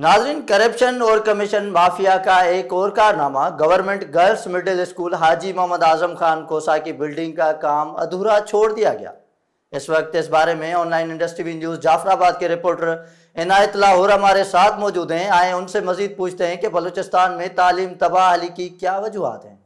नाजरीन करप्शन और commission mafia का एक और कारनामा government girls middle school Haji Mohammad Azam Khan कोसा की बिल्डिंग का काम अधूरा छोड़ दिया गया इस वक्त इस बारे में ऑनलाइन इंडस्ट्री न्यूज जाफराबाद के रिपोर्टर इनायत लाहौर हमारे साथ मौजूद हैं आए उनसे मजीद पूछते हैं कि बलूचिस्तान में तालीम तबाह की क्या वजूहत हैं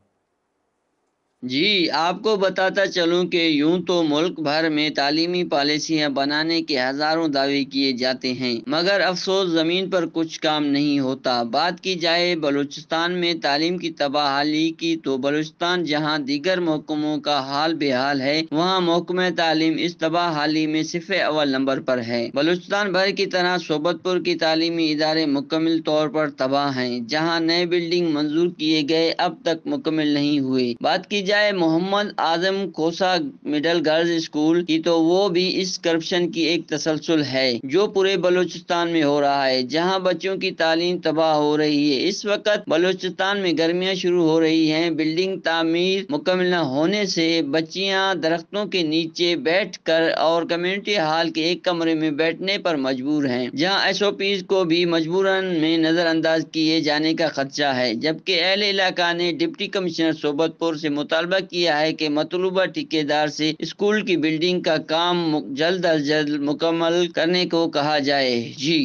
जी आपको बताता चलूं कि यूं तो मुल्क भर में तालीमी पॉलिसियां बनाने के हज़ारों दावे किए जाते हैं मगर अफसोस ज़मीन पर कुछ काम नहीं होता बात की जाए बलूचिस्तान में तालीम की तबाहाली की तो बलूचिस्तान जहां दीगर महकमों का हाल बेहाल है वहां महकमे तालीम इस तबाहाली में सिर्फ अव्वल नंबर पर है बलूचिस्तान भर की तरह सोबतपुर की तालीमी इदारे मुकम्मल तौर पर तबाह हैं जहाँ नए बिल्डिंग मंजूर किए गए अब तक मुकम्मल नहीं हुए बात की जाए मोहम्मद आजम कोसा मिडल गर्ल्स स्कूल की तो वो भी इस करप्शन की एक तसलसल है जो पूरे बलूचिस्तान में हो रहा है जहाँ बच्चों की तालीम तबाह हो रही है इस वक्त बलूचिस्तान में गर्मियाँ शुरू हो रही हैं बिल्डिंग तामीर मुकम्मल न होने से बच्चिया दरख्तों के नीचे बैठ कर और कम्युनिटी हॉल के एक कमरे में बैठने पर मजबूर है जहाँ एस ओ पी को भी मजबूरन में नज़रअंदाज किए जाने का खदशा है जबकि अहल इलाका ने डिप्टी कमिश्नर सोबतपुर से मुता मुतालबा किया है कि मतलूबा ठेकेदार से स्कूल की बिल्डिंग का काम जल्द अज जल्द मुकम्मल करने को कहा जाए जी